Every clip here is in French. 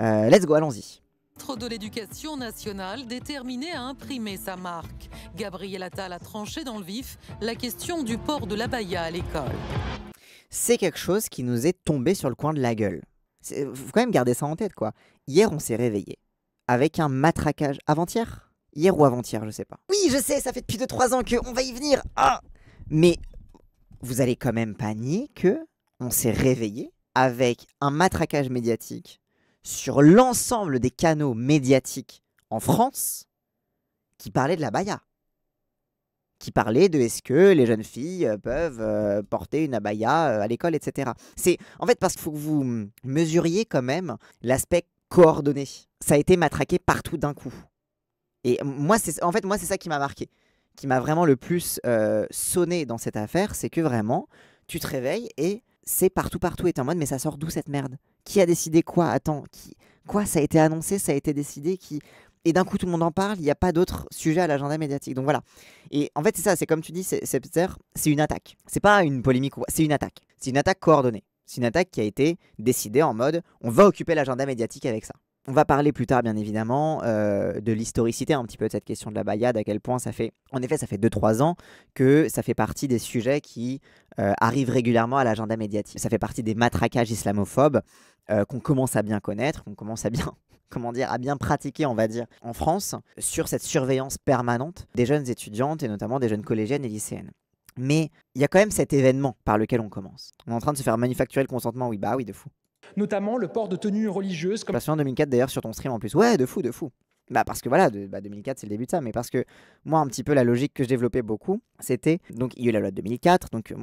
Euh, let's go, allons-y de l'éducation nationale déterminée à imprimer sa marque. Gabriel Attal a tranché dans le vif la question du port de l'abaya à l'école. C'est quelque chose qui nous est tombé sur le coin de la gueule. Faut quand même garder ça en tête, quoi. Hier, on s'est réveillé avec un matraquage. Avant-hier Hier ou avant-hier, je sais pas. Oui, je sais, ça fait depuis 2-3 ans que on va y venir. Ah Mais vous allez quand même pas nier que on s'est réveillé avec un matraquage médiatique sur l'ensemble des canaux médiatiques en France qui parlaient de la Qui parlaient de est-ce que les jeunes filles euh, peuvent euh, porter une abaya euh, à l'école, etc. C'est en fait parce qu'il faut que vous mesuriez quand même l'aspect coordonné. Ça a été matraqué partout d'un coup. Et moi, c'est en fait moi c'est ça qui m'a marqué, qui m'a vraiment le plus sonné dans cette affaire, c'est que vraiment tu te réveilles et c'est partout, partout, est en mode, mais ça sort d'où cette merde Qui a décidé quoi Attends, qui... quoi Ça a été annoncé, ça a été décidé, qui... Et d'un coup, tout le monde en parle, il n'y a pas d'autre sujet à l'agenda médiatique. Donc voilà. Et en fait, c'est ça, c'est comme tu dis, c'est une attaque. C'est pas une polémique, c'est une attaque. C'est une attaque coordonnée. C'est une attaque qui a été décidée en mode, on va occuper l'agenda médiatique avec ça. On va parler plus tard, bien évidemment, euh, de l'historicité un petit peu de cette question de la Bayade, à quel point ça fait. En effet, ça fait 2-3 ans que ça fait partie des sujets qui euh, arrivent régulièrement à l'agenda médiatique. Ça fait partie des matraquages islamophobes euh, qu'on commence à bien connaître, qu'on commence à bien. Comment dire, à bien pratiquer, on va dire, en France, sur cette surveillance permanente des jeunes étudiantes et notamment des jeunes collégiennes et lycéennes. Mais il y a quand même cet événement par lequel on commence. On est en train de se faire manufacturer le consentement, oui, bah oui, de fou notamment le port de tenues religieuses. Comme... Parce en 2004 d'ailleurs sur ton stream en plus, ouais, de fou, de fou. Bah parce que voilà, 2004 bah, c'est le début de ça, mais parce que moi un petit peu la logique que je développais beaucoup, c'était donc il y a eu la loi de 2004, donc euh,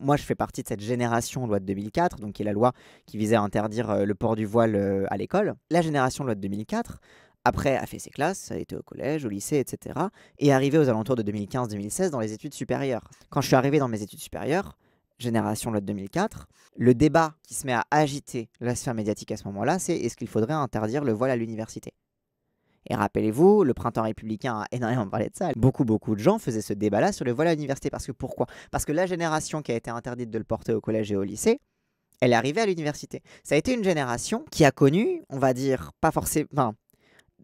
moi je fais partie de cette génération loi de 2004, donc qui est la loi qui visait à interdire euh, le port du voile euh, à l'école. La génération loi de 2004, après a fait ses classes, a été au collège, au lycée, etc. Et est aux alentours de 2015-2016 dans les études supérieures. Quand je suis arrivé dans mes études supérieures, génération loi de 2004, le débat qui se met à agiter la sphère médiatique à ce moment-là, c'est est-ce qu'il faudrait interdire le voile à l'université et rappelez-vous, le printemps républicain a énormément parlé de ça. Beaucoup, beaucoup de gens faisaient ce débat-là sur le voile à l'université. Parce que pourquoi Parce que la génération qui a été interdite de le porter au collège et au lycée, elle est arrivée à l'université. Ça a été une génération qui a connu, on va dire, pas forcément,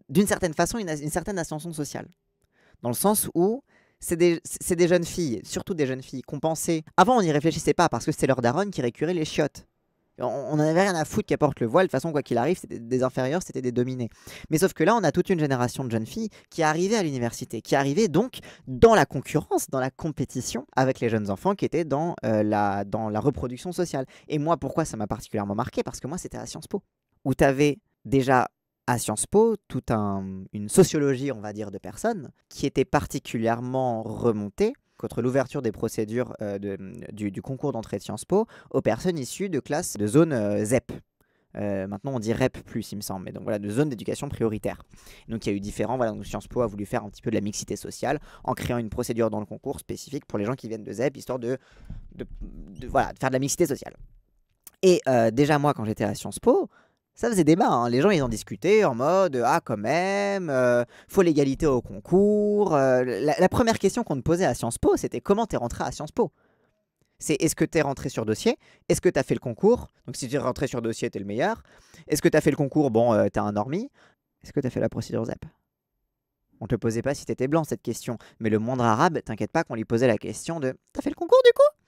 d'une certaine façon, une, une certaine ascension sociale. Dans le sens où c'est des, jeunes filles, surtout des jeunes filles, qu'on pensait. Avant, on n'y réfléchissait pas parce que c'était leur daronne qui récurait les chiottes. On n'en avait rien à foutre qui porte le voile. De toute façon, quoi qu'il arrive, c'était des inférieurs, c'était des dominés. Mais sauf que là, on a toute une génération de jeunes filles qui arrivaient à l'université, qui arrivaient donc dans la concurrence, dans la compétition avec les jeunes enfants qui étaient dans, euh, la, dans la reproduction sociale. Et moi, pourquoi ça m'a particulièrement marqué Parce que moi, c'était à Sciences Po, où tu avais déjà à Sciences Po toute une sociologie, on va dire, de personnes qui était particulièrement remontée contre l'ouverture des procédures euh, du, concours d'entrée de Sciences Po aux personnes issues de classes de zone euh, ZEP. Euh, maintenant, on dit REP, plus, il me semble, mais donc voilà, de zones d'éducation prioritaire. Donc il y a eu différents, voilà, donc Sciences Po a voulu faire un petit peu de la mixité sociale en créant une procédure dans le concours spécifique pour les gens qui viennent de ZEP, histoire de faire de la mixité sociale. Et déjà, moi, quand j'étais à Sciences Po, ça faisait débat. Hein. Les gens, ils en discutaient en mode Ah, quand même, euh, faut l'égalité au concours. Euh, la, première question qu'on te posait à Sciences Po, c'était Comment t'es rentré à Sciences Po C'est Est-ce que t'es rentré sur dossier Est-ce que t'as fait le concours Donc, si t'es rentré sur dossier, t'es le meilleur. Est-ce que t'as fait le concours Bon, euh, t'as un normie. Est-ce que t'as fait la procédure ZEP On te posait pas si t'étais blanc, cette question. Mais le moindre arabe, t'inquiète pas qu'on lui posait la question de T'as fait le concours du coup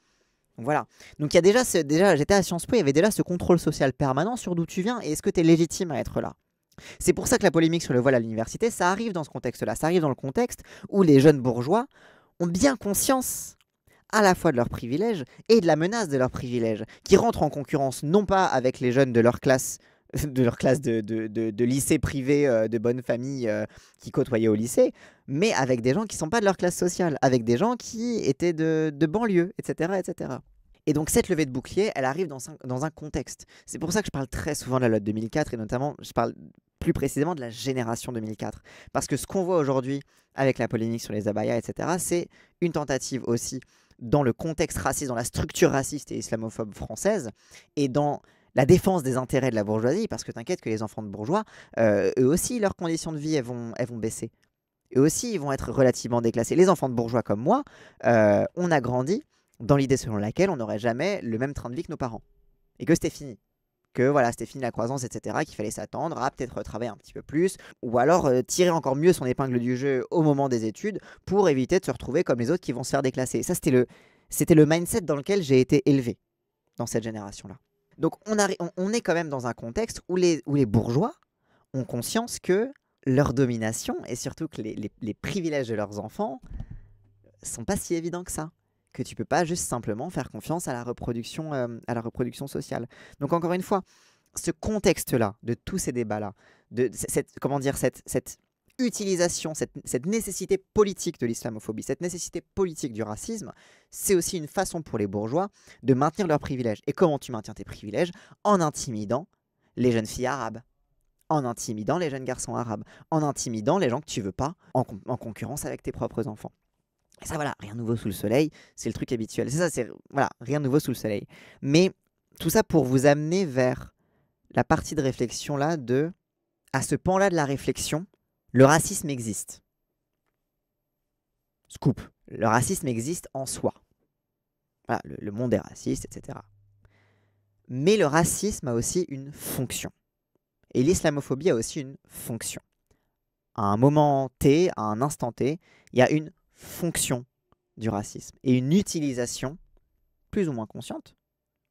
donc voilà. Donc il y a déjà, déjà j'étais à Sciences Po, il y avait déjà ce contrôle social permanent sur d'où tu viens et est-ce que tu es légitime à être là. C'est pour ça que la polémique sur le voile à l'université, ça arrive dans ce contexte-là. Ça arrive dans le contexte où les jeunes bourgeois ont bien conscience à la fois de leurs privilèges et de la menace de leurs privilèges, qui rentrent en concurrence non pas avec les jeunes de leur classe de leur classe de, de, de, lycée privé euh, de bonne famille euh, qui côtoyaient au lycée, mais avec des gens qui ne sont pas de leur classe sociale, avec des gens qui étaient de, banlieue, etc., etc. Et donc cette levée de bouclier, elle arrive dans un, contexte. C'est pour ça que je parle très souvent de la loi de 2004 et notamment je parle plus précisément de la génération 2004. Parce que ce qu'on voit aujourd'hui avec la polémique sur les abayas, etc., c'est une tentative aussi dans le contexte raciste, dans la structure raciste et islamophobe française, et dans la défense des intérêts de la bourgeoisie, parce que t'inquiète que les enfants de bourgeois, euh, eux aussi, leurs conditions de vie, elles vont, elles vont baisser. Eux aussi, ils vont être relativement déclassés. Les enfants de bourgeois comme moi, euh, on a grandi dans l'idée selon laquelle on n'aurait jamais le même train de vie que nos parents. Et que c'était fini. Que voilà, c'était fini la croissance, etc. Qu'il fallait s'attendre à peut-être travailler un petit peu plus, ou alors euh, tirer encore mieux son épingle du jeu au moment des études pour éviter de se retrouver comme les autres qui vont se faire déclasser. Ça, c'était le, c'était le mindset dans lequel j'ai été élevé dans cette génération-là. Donc on, est quand même dans un contexte où les, bourgeois ont conscience que leur domination et surtout que les, les privilèges de leurs enfants sont pas si évidents que ça que tu peux pas juste simplement faire confiance à la reproduction, euh, à la reproduction sociale. Donc encore une fois, ce contexte-là, de tous ces débats-là, de cette, comment dire, cette, cette utilisation, cette, cette, nécessité politique de l'islamophobie, cette nécessité politique du racisme, c'est aussi une façon pour les bourgeois de maintenir leurs privilèges. Et comment tu maintiens tes privilèges En intimidant les jeunes filles arabes, en intimidant les jeunes garçons arabes, en intimidant les gens que tu veux pas en concurrence avec tes propres enfants. Et ça, voilà, rien de nouveau sous le soleil, c'est le truc habituel. C'est ça, c'est voilà, rien de nouveau sous le soleil. Mais tout ça pour vous amener vers la partie de réflexion là de à ce pan-là de la réflexion, le racisme existe. Scoop, le racisme existe en soi. Voilà, le, le monde est raciste, etc. Mais le racisme a aussi une fonction. Et l'islamophobie a aussi une fonction. À un moment T, à un instant T, il y a une fonction du racisme et une utilisation plus ou moins consciente,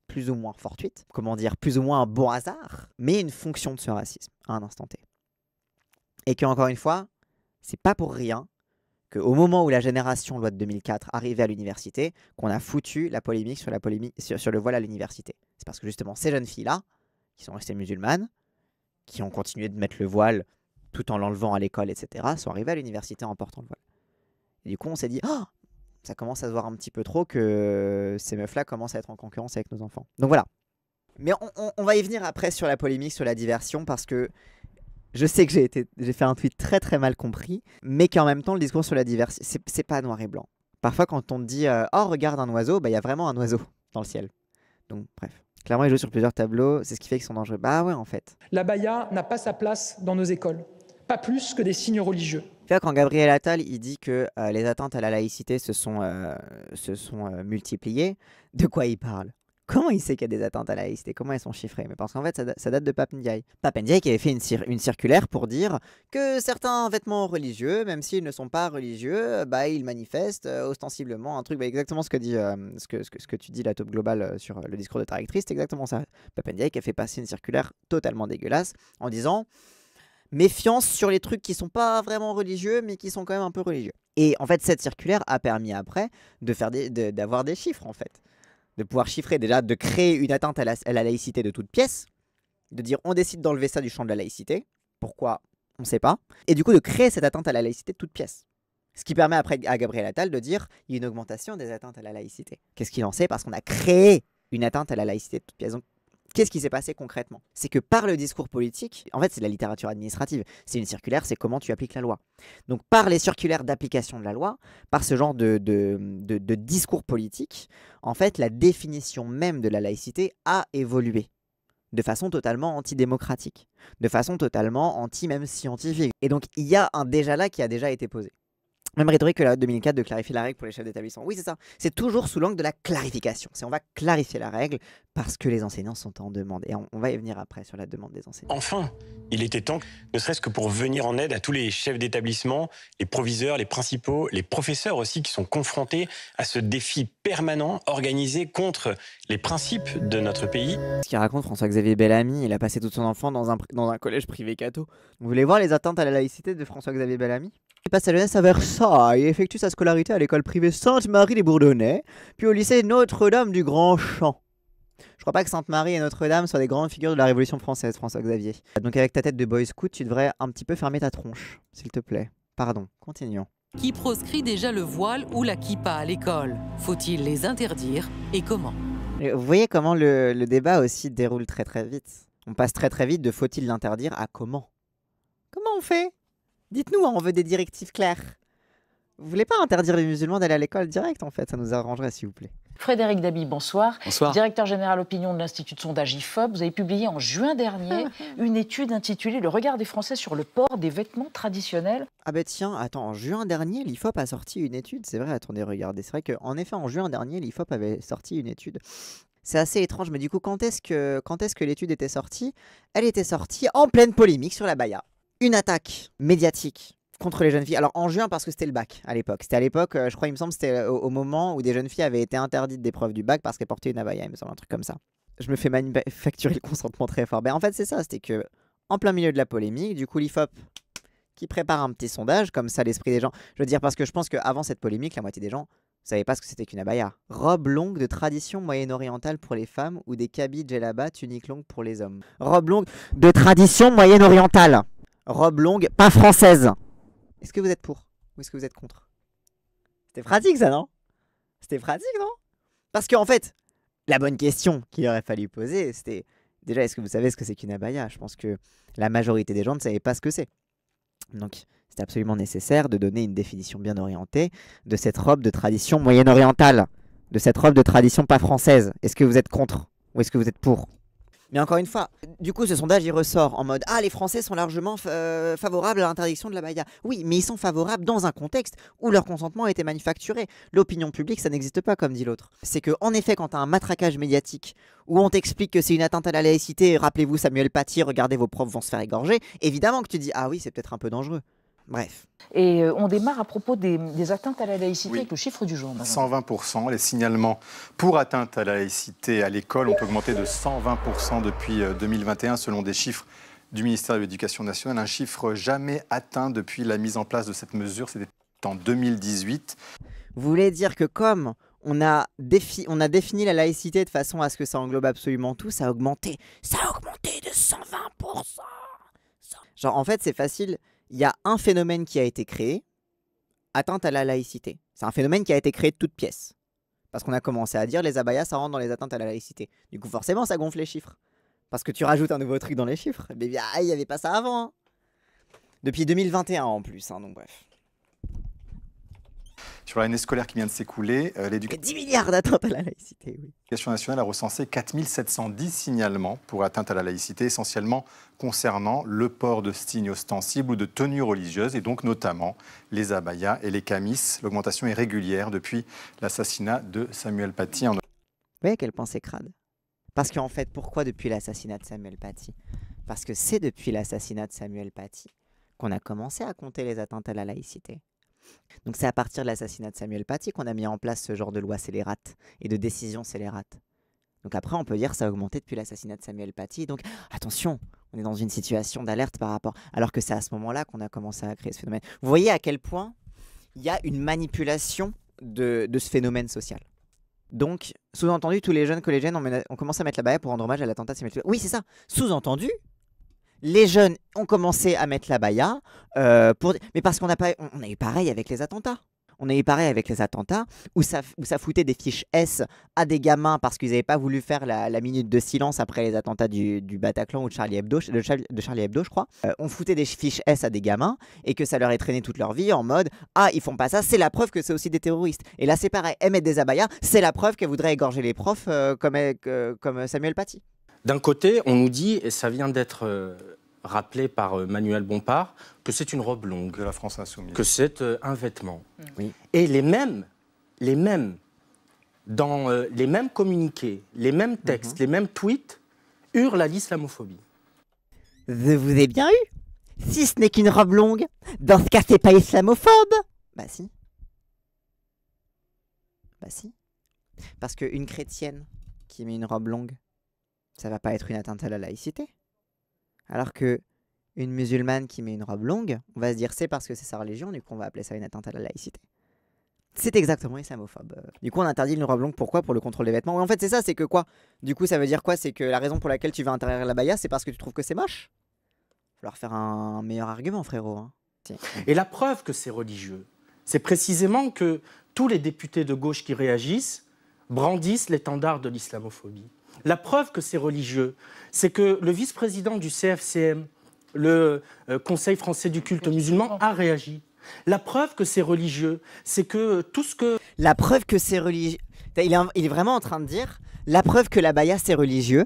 plus ou moins fortuite, comment dire, plus ou moins un bon hasard, mais une fonction de ce racisme à un instant T. Et que encore une fois, c'est pas pour rien qu'au moment où la génération loi de 2004 arrivait à l'université, qu'on a foutu la polémique sur, la sur le voile à l'université. C'est parce que justement ces jeunes filles-là, qui sont restées musulmanes, qui ont continué de mettre le voile tout en l'enlevant à l'école, etc., sont arrivées à l'université en portant le voile du coup, on s'est dit, oh, ça commence à se voir un petit peu trop que ces meufs-là commencent à être en concurrence avec nos enfants. Donc voilà. Mais on, va y venir après sur la polémique, sur la diversion, parce que je sais que j'ai été, j'ai fait un tweet très très mal compris, mais qu'en même temps le discours sur la diversité, c'est, pas noir et blanc. Parfois quand on dit euh, oh regarde un oiseau, bah il y a vraiment un oiseau dans le ciel. Donc bref. Clairement, ils jouent sur plusieurs tableaux, c'est ce qui fait qu'ils sont dangereux. Bah ouais, en fait. La baya n'a pas sa place dans nos écoles, pas plus que des signes religieux quand Gabriel Attal, il dit que euh, les attentes à la laïcité se sont, euh, se sont euh, multipliées, de quoi il parle Comment il sait qu'il y a des attentes à la laïcité Comment elles sont chiffrées Mais parce qu'en fait, ça, date de Pape Ndiaye. qui avait fait une, une, circulaire pour dire que certains vêtements religieux, même s'ils ne sont pas religieux, bah, ils manifestent ostensiblement un truc. Bah, exactement ce que, dit, ce ce, que, tu dis, la taupe globale sur le discours de ta c'est exactement ça. Pape qui a fait passer une circulaire totalement dégueulasse en disant méfiance sur les trucs qui sont pas vraiment religieux, mais qui sont quand même un peu religieux. Et en fait, cette circulaire a permis après de faire d'avoir des, des chiffres, en fait. De pouvoir chiffrer, déjà, de créer une atteinte à la, laïcité de toute pièce. De dire, on décide d'enlever ça du champ de la laïcité. Pourquoi On ne sait pas. Et du coup, de créer cette atteinte à la laïcité de toute pièce. Ce qui permet après à Gabriel Attal de dire, il y a une augmentation des atteintes à la laïcité. Qu'est-ce qu'il en sait Parce qu'on a créé une atteinte à la laïcité de toute pièce. Qu'est-ce qui s'est passé concrètement C'est que par le discours politique, en fait c'est la littérature administrative, c'est une circulaire, c'est comment tu appliques la loi. Donc par les circulaires d'application de la loi, par ce genre de, de, discours politique, en fait la définition même de la laïcité a évolué de façon totalement antidémocratique, de façon totalement anti-même scientifique. Et donc il y a un déjà là qui a déjà été posé. Même rhétorique que la 2004 de clarifier la règle pour les chefs d'établissement. Oui, c'est ça. C'est toujours sous l'angle de la clarification. C'est on va clarifier la règle parce que les enseignants sont en demande. Et on, va y venir après sur la demande des enseignants. Enfin, il était temps, ne serait-ce que pour venir en aide à tous les chefs d'établissement, les proviseurs, les principaux, les professeurs aussi qui sont confrontés à ce défi permanent organisé contre les principes de notre pays. Ce qu'il raconte François-Xavier Bellamy, il a passé toute son enfant dans un, dans un collège privé catho. Vous voulez voir les atteintes à la laïcité de François-Xavier Bellamy il passe sa jeunesse à Versailles et effectue sa scolarité à l'école privée Sainte-Marie des Bourdonnais, puis au lycée Notre-Dame du Grand Champ. Je crois pas que Sainte-Marie et Notre-Dame soient des grandes figures de la Révolution française, François-Xavier. Donc avec ta tête de boy scout, tu devrais un petit peu fermer ta tronche, s'il te plaît. Pardon, continuons. Qui proscrit déjà le voile ou la kippa à l'école Faut-il les interdire et comment Vous voyez comment le débat aussi déroule très très vite. On passe très très vite de faut-il l'interdire à comment. Comment on fait Dites-nous, hein, on veut des directives claires. Vous voulez pas interdire les musulmans d'aller à l'école directe, en fait Ça nous arrangerait, s'il vous plaît. Frédéric Dabi, bonsoir. Bonsoir. Directeur général opinion de l'Institut de sondage IFOP, vous avez publié en juin dernier une étude intitulée Le regard des Français sur le port des vêtements traditionnels. Ah ben tiens, attends, en juin dernier, l'IFOP a sorti une étude. C'est vrai, attendez, regardez. C'est vrai qu'en effet, en juin dernier, l'IFOP avait sorti une étude. C'est assez étrange, mais du coup, quand est-ce que, quand est-ce que l'étude était sortie Elle était sortie en pleine polémique sur la Baïa une attaque médiatique contre les jeunes filles. Alors en juin parce que c'était le bac à l'époque. C'était à l'époque, euh, je crois, il me semble, c'était euh, au, moment où des jeunes filles avaient été interdites d'épreuve du bac parce qu'elles portaient une abaya, il me semble, un truc comme ça. Je me fais manufacturer le consentement très fort. Ben, en fait, c'est ça, c'était que en plein milieu de la polémique, du coup, l'IFOP qui prépare un petit sondage, comme ça l'esprit des gens. Je veux dire, parce que je pense qu'avant cette polémique, la moitié des gens ne savaient pas ce que c'était qu'une abaya. Robe longue de tradition moyen-orientale pour les femmes ou des kabis djellaba, tunique longue pour les hommes. Robe longue de tradition moyen-orientale robe longue, pas française. Est-ce que vous êtes pour ou est-ce que vous êtes contre C'était pratique ça, non C'était pratique, non Parce qu'en en fait, la bonne question qu'il aurait fallu poser, c'était déjà est-ce que vous savez ce que c'est qu'une abaya Je pense que la majorité des gens ne savaient pas ce que c'est. Donc, c'était absolument nécessaire de donner une définition bien orientée de cette robe de tradition moyenne-orientale, de cette robe de tradition pas française. Est-ce que vous êtes contre ou est-ce que vous êtes pour mais encore une fois, du coup, ce sondage, il ressort en mode Ah, les Français sont largement euh, favorables à l'interdiction de la Maya. Oui, mais ils sont favorables dans un contexte où leur consentement a été manufacturé. L'opinion publique, ça n'existe pas, comme dit l'autre. C'est que, en effet, quand tu as un matraquage médiatique où on t'explique que c'est une atteinte à la laïcité, rappelez-vous Samuel Paty, regardez vos profs vont se faire égorger, évidemment que tu dis Ah oui, c'est peut-être un peu dangereux. Bref. Et euh, on démarre à propos des, atteintes à la laïcité avec le chiffre du jour. 120%. Les signalements pour atteinte à la laïcité à l'école ont augmenté de 120% depuis 2021 euh, selon des chiffres du ministère de l'Éducation nationale, un chiffre jamais atteint depuis la mise en place de cette mesure, c'était en 2018. Vous voulez dire que comme on a, on a défini la laïcité de façon à ce que ça englobe absolument tout, ça a augmenté. Ça a augmenté de 120% Genre en fait c'est facile il y a un phénomène qui a été créé, atteinte à la laïcité. C'est un phénomène qui a été créé de toutes pièces. Parce qu'on a commencé à dire les abayas, ça rentre dans les atteintes à la laïcité. Du coup, forcément, ça gonfle les chiffres. Parce que tu rajoutes un nouveau truc dans les chiffres. Mais eh ben, il n'y avait pas ça avant. Hein. Depuis 2021 en plus, hein, donc bref. Sur l'année scolaire qui vient de s'écouler, euh, l'éducation... la laïcité, nationale a recensé 4710 signalements pour atteinte à la laïcité, essentiellement concernant le port de signes ostensibles ou de tenues religieuses, et donc notamment les abayas et les camis. L'augmentation est régulière depuis l'assassinat de Samuel Paty en... Vous voyez quelle pensée crade Parce qu'en fait, pourquoi depuis l'assassinat de Samuel Paty Parce que c'est depuis l'assassinat de Samuel Paty qu'on a commencé à compter les atteintes à la laïcité. Donc c'est à partir de l'assassinat de Samuel Paty qu'on a mis en place ce genre de loi scélérate et de décision scélérate. Donc après, on peut dire que ça a augmenté depuis l'assassinat de Samuel Paty. Donc attention, on est dans une situation d'alerte par rapport. Alors que c'est à ce moment-là qu'on a commencé à créer ce phénomène. Vous voyez à quel point il y a une manipulation de, ce phénomène social. Donc, sous-entendu, tous les jeunes collégiennes ont, commencé à mettre la baille pour rendre hommage à l'attentat de Samuel Paty. Oui, c'est ça. Sous-entendu, les jeunes ont commencé à mettre la baya, euh, mais parce qu'on n'a pas, on a eu pareil avec les attentats. On a eu pareil avec les attentats, où ça, foutait des fiches S à des gamins parce qu'ils n'avaient pas voulu faire la, minute de silence après les attentats du, du Bataclan ou de Charlie Hebdo, de, Hebdo je crois. Euh, on foutait des fiches S à des gamins et que ça leur est traîné toute leur vie en mode Ah, ils font pas ça, c'est la preuve que c'est aussi des terroristes. Et là, c'est pareil, mettent des abayas, c'est la preuve qu'elle voudrait égorger les profs euh, comme, comme Samuel Paty. D'un côté, on nous dit, et ça vient d'être euh, rappelé par euh, Manuel Bompard, que c'est une robe longue. la France insoumise. Que c'est euh, un vêtement. Mm. Et les mêmes, les mêmes, dans les mêmes communiqués, les mêmes textes, mm-hmm. les mêmes tweets, hurlent à l'islamophobie. Je vous ai bien eu Si ce n'est qu'une robe longue, dans ce cas, c'est pas islamophobe Bah si. Bah si. Parce qu'une chrétienne qui met une robe longue, ça va pas être une atteinte à la laïcité. Alors que une musulmane qui met une robe longue, on va se dire c'est parce que c'est sa religion, du coup on va appeler ça une atteinte à la laïcité. C'est exactement islamophobe. Du coup, on interdit une robe longue. Pourquoi Pour le contrôle des vêtements. en fait, c'est ça. C'est que quoi Du coup, ça veut dire quoi C'est que la raison pour laquelle tu veux interdire la baya, c'est parce que tu trouves que c'est moche. Faut leur faire un meilleur argument, frérot. Hein. Et la preuve que c'est religieux, c'est précisément que tous les députés de gauche qui réagissent brandissent l'étendard de l'islamophobie. La preuve que c'est religieux, c'est que le vice-président du CFCM, le euh, Conseil français du culte musulman, a réagi. La preuve que c'est religieux, c'est que tout ce que... La preuve que c'est religieux... Il, est, vraiment en train de dire, la preuve que la baya c'est religieux,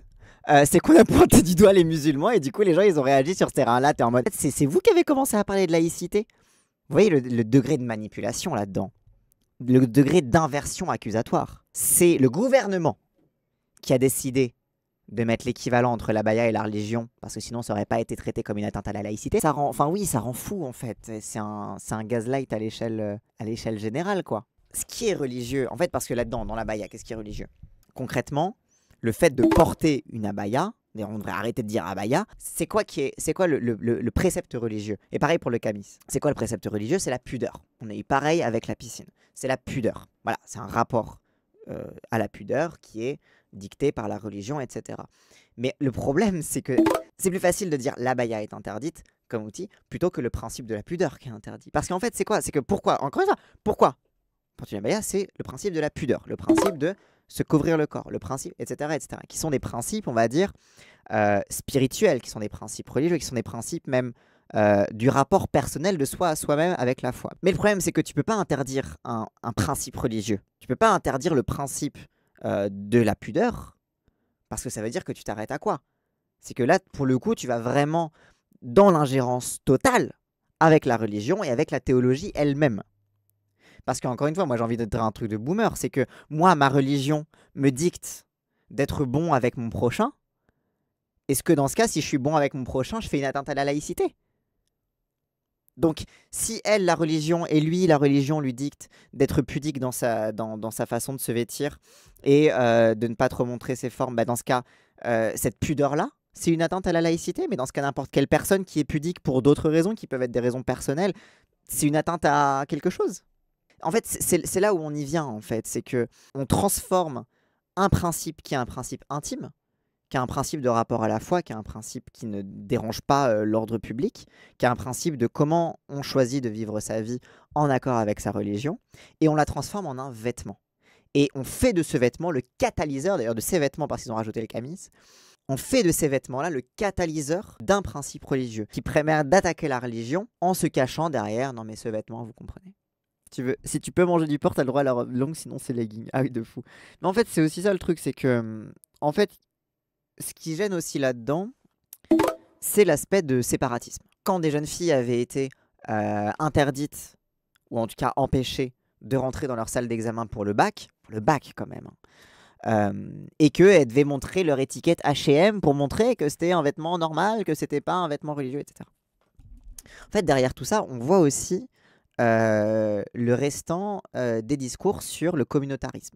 euh, c'est qu'on a pointé du doigt les musulmans et du coup les gens ils ont réagi sur ce terrain-là. T'es en mode, c'est vous qui avez commencé à parler de laïcité Vous voyez le degré de manipulation là-dedans le degré d'inversion accusatoire. C'est le gouvernement qui a décidé de mettre l'équivalent entre la baya et la religion, parce que sinon ça aurait pas été traité comme une atteinte à la laïcité. Ça rend, enfin oui, ça rend fou en fait. C'est un, c'est un gaslight à l'échelle, euh, à l'échelle générale quoi. Ce qui est religieux, en fait, parce que là-dedans, dans la baya, qu'est-ce qui est religieux Concrètement, le fait de porter une abaya, on devrait arrêter de dire abaya, c'est quoi, qui est, c'est quoi le, précepte religieux Et pareil pour le camis. C'est quoi le précepte religieux C'est la pudeur. On est pareil avec la piscine. C'est la pudeur. Voilà, c'est un rapport euh, à la pudeur qui est dictée par la religion, etc. Mais le problème, c'est que c'est plus facile de dire l'abaya est interdite comme outil plutôt que le principe de la pudeur qui est interdit. Parce qu'en fait, c'est quoi C'est que pourquoi Encore une fois, pourquoi Porter l'abaya, c'est le principe de la pudeur, le principe de se couvrir le corps, le principe, etc., etc., qui sont des principes, on va dire, euh, spirituels, qui sont des principes religieux, qui sont des principes même euh, du rapport personnel de soi à soi-même avec la foi. Mais le problème, c'est que tu peux pas interdire un, principe religieux. Tu peux pas interdire le principe euh, de la pudeur, parce que ça veut dire que tu t'arrêtes à quoi C'est que là, pour le coup, tu vas vraiment dans l'ingérence totale avec la religion et avec la théologie elle-même. Parce qu'encore une fois, moi j'ai envie de dire un truc de boomer, c'est que moi, ma religion me dicte d'être bon avec mon prochain. Est-ce que dans ce cas, si je suis bon avec mon prochain, je fais une atteinte à la laïcité donc, si elle, la religion, et lui, la religion, lui dicte d'être pudique dans sa, façon de se vêtir et euh, de ne pas trop montrer ses formes, bah, dans ce cas, euh, cette pudeur-là, c'est une atteinte à la laïcité, mais dans ce cas, n'importe quelle personne qui est pudique pour d'autres raisons, qui peuvent être des raisons personnelles, c'est une atteinte à quelque chose. En fait, c'est là où on y vient, en fait, c'est que on transforme un principe qui est un principe intime, qui a un principe de rapport à la foi, qui a un principe qui ne dérange pas euh, l'ordre public, qui a un principe de comment on choisit de vivre sa vie en accord avec sa religion, et on la transforme en un vêtement. Et on fait de ce vêtement le catalyseur, d'ailleurs de ces vêtements parce qu'ils ont rajouté le camis, on fait de ces vêtements-là le catalyseur d'un principe religieux, qui prémère d'attaquer la religion en se cachant derrière, non mais ce vêtement, vous comprenez. Tu veux, si tu peux manger du porc, t'as le droit à la robe longue, sinon c'est legging. Ah oui, de fou. Mais en fait, c'est aussi ça le truc, c'est que, hum, en fait, ce qui gêne aussi là-dedans, c'est l'aspect de séparatisme. Quand des jeunes filles avaient été euh, interdites, ou en tout cas empêchées, de rentrer dans leur salle d'examen pour le bac, le bac quand même, hein, euh, et qu'elles devaient montrer leur étiquette HM pour montrer que c'était un vêtement normal, que c'était pas un vêtement religieux, etc. En fait, derrière tout ça, on voit aussi euh, le restant des discours sur le communautarisme